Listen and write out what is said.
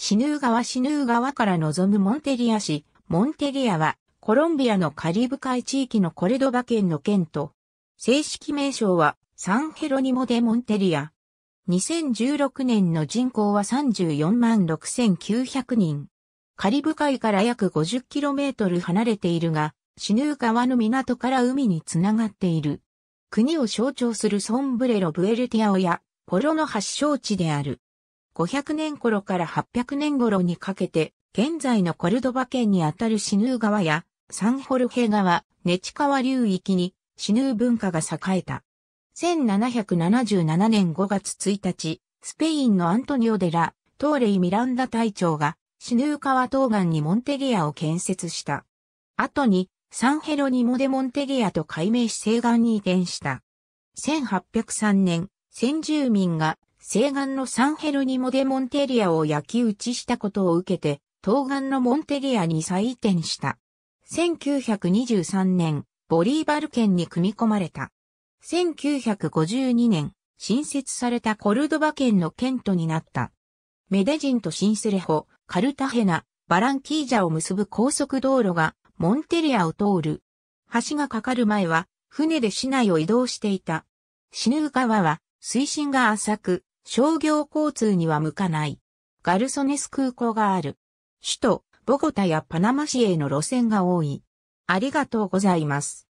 シヌー川シヌー川から望むモンテリア市、モンテリアはコロンビアのカリブ海地域のコレドバ県の県と、正式名称はサンヘロニモデモンテリア。2016年の人口は34万6900人。カリブ海から約 50km 離れているが、シヌー川の港から海につながっている。国を象徴するソンブレロブエルティアオやポロの発祥地である。500年頃から800年頃にかけて、現在のコルドバ県にあたるシヌー川やサンホルヘ川、ネチ川流域にシヌー文化が栄えた。1777年5月1日、スペインのアントニオ・デラ・トーレイ・ミランダ隊長がシヌー川東岸にモンテゲアを建設した。後にサンヘロニモデ・モンテゲアと改名し西岸に移転した。1803年、先住民が西岸のサンヘルニモデモンテリアを焼き打ちしたことを受けて、東岸のモンテリアに再移転した。1923年、ボリーバル県に組み込まれた。1952年、新設されたコルドバ県の県都になった。メデジンとシンスレホ、カルタヘナ、バランキージャを結ぶ高速道路がモンテリアを通る。橋が架かる前は船で市内を移動していた。死ぬ川は水深が浅く、商業交通には向かない。ガルソネス空港がある。首都、ボゴタやパナマ市への路線が多い。ありがとうございます。